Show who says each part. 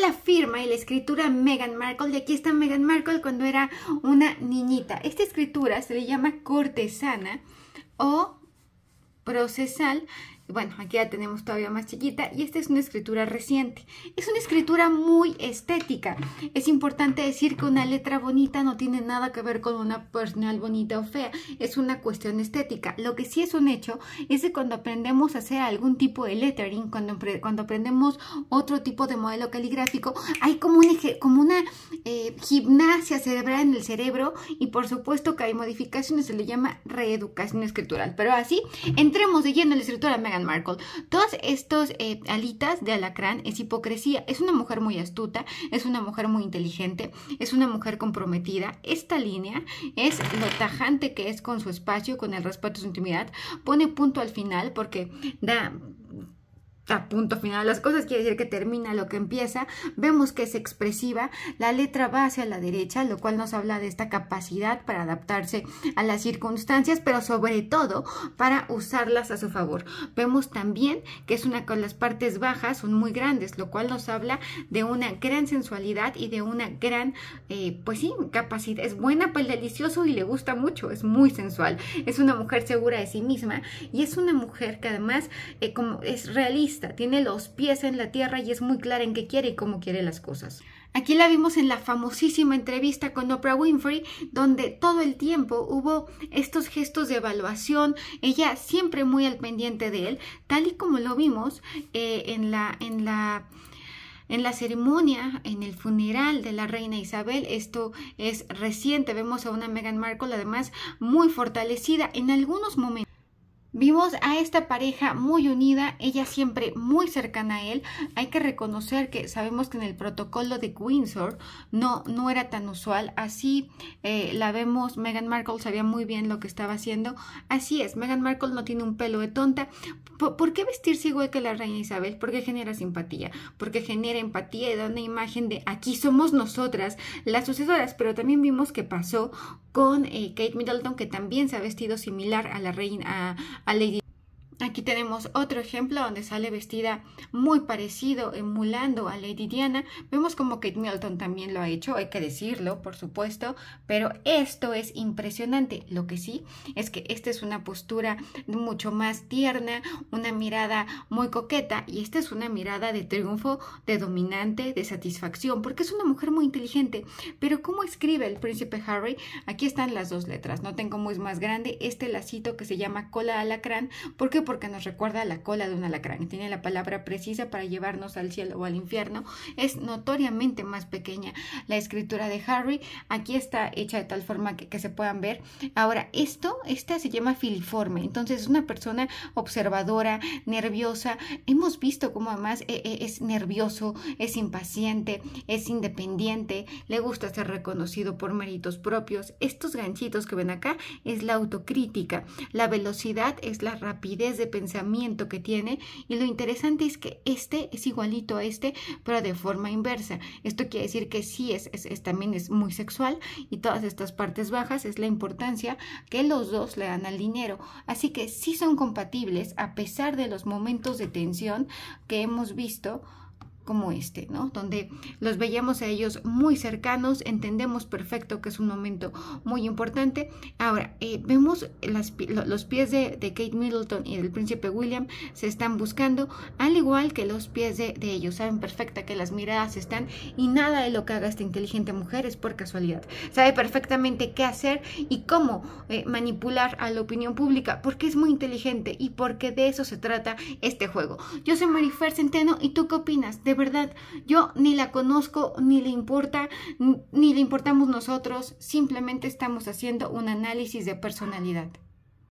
Speaker 1: la firma y la escritura Meghan Markle. Y aquí está Meghan Markle cuando era una niñita. Esta escritura se le llama cortesana o procesal bueno, aquí ya tenemos todavía más chiquita y esta es una escritura reciente. Es una escritura muy estética. Es importante decir que una letra bonita no tiene nada que ver con una personal bonita o fea. Es una cuestión estética. Lo que sí es un hecho es que cuando aprendemos a hacer algún tipo de lettering, cuando, cuando aprendemos otro tipo de modelo caligráfico, hay como una, como una eh, gimnasia cerebral en el cerebro y por supuesto que hay modificaciones, se le llama reeducación escritural. Pero así, entremos de lleno en la escritura mega Markle. Todas estas eh, alitas de alacrán es hipocresía. Es una mujer muy astuta, es una mujer muy inteligente, es una mujer comprometida. Esta línea es lo tajante que es con su espacio, con el respeto a su intimidad. Pone punto al final porque da a punto final las cosas, quiere decir que termina lo que empieza, vemos que es expresiva, la letra va hacia la derecha, lo cual nos habla de esta capacidad para adaptarse a las circunstancias, pero sobre todo para usarlas a su favor. Vemos también que es una con las partes bajas son muy grandes, lo cual nos habla de una gran sensualidad y de una gran, eh, pues sí, capacidad. Es buena para el delicioso y le gusta mucho, es muy sensual. Es una mujer segura de sí misma y es una mujer que además eh, como es realista tiene los pies en la tierra y es muy clara en qué quiere y cómo quiere las cosas. Aquí la vimos en la famosísima entrevista con Oprah Winfrey, donde todo el tiempo hubo estos gestos de evaluación, ella siempre muy al pendiente de él, tal y como lo vimos eh, en la... En la en la ceremonia, en el funeral de la reina Isabel, esto es reciente, vemos a una Meghan Markle además muy fortalecida en algunos momentos Vimos a esta pareja muy unida, ella siempre muy cercana a él. Hay que reconocer que sabemos que en el protocolo de Windsor no, no era tan usual. Así eh, la vemos, Meghan Markle sabía muy bien lo que estaba haciendo. Así es, Meghan Markle no tiene un pelo de tonta. ¿Por, qué vestirse igual que la reina Isabel? Porque genera simpatía, porque genera empatía y da una imagen de aquí somos nosotras, las sucesoras. Pero también vimos que pasó con eh, Kate Middleton, que también se ha vestido similar a la reina, a Lady Aquí tenemos otro ejemplo donde sale vestida muy parecido, emulando a Lady Diana. Vemos como Kate Middleton también lo ha hecho, hay que decirlo, por supuesto, pero esto es impresionante. Lo que sí es que esta es una postura mucho más tierna, una mirada muy coqueta y esta es una mirada de triunfo, de dominante, de satisfacción, porque es una mujer muy inteligente. Pero ¿cómo escribe el príncipe Harry? Aquí están las dos letras, no tengo muy más grande este lacito que se llama cola alacrán, porque porque nos recuerda la cola de un alacrán tiene la palabra precisa para llevarnos al cielo o al infierno. Es notoriamente más pequeña la escritura de Harry. Aquí está hecha de tal forma que, que se puedan ver. Ahora, esto, esta se llama filiforme. Entonces, es una persona observadora, nerviosa. Hemos visto cómo además eh, eh, es nervioso, es impaciente, es independiente, le gusta ser reconocido por méritos propios. Estos ganchitos que ven acá es la autocrítica. La velocidad es la rapidez de pensamiento que tiene y lo interesante es que este es igualito a este pero de forma inversa. Esto quiere decir que sí es, también es muy sexual y todas estas partes bajas es la importancia que los dos le dan al dinero. Así que sí son compatibles a pesar de los momentos de tensión que hemos visto como este, ¿no? Donde los veíamos a ellos muy cercanos, entendemos perfecto que es un momento muy importante. Ahora, eh, vemos los pies de, Kate Middleton y del príncipe William se están buscando, al igual que los pies de, ellos. Saben perfecta que las miradas están y nada de lo que haga esta inteligente mujer es por casualidad. Sabe perfectamente qué hacer y cómo eh, manipular a la opinión pública, porque es muy inteligente y porque de eso se trata este juego. Yo soy Marifer Centeno y tú qué opinas? ¿De verdad, yo ni la conozco, ni le importa, ni le importamos nosotros, simplemente estamos haciendo un análisis de personalidad.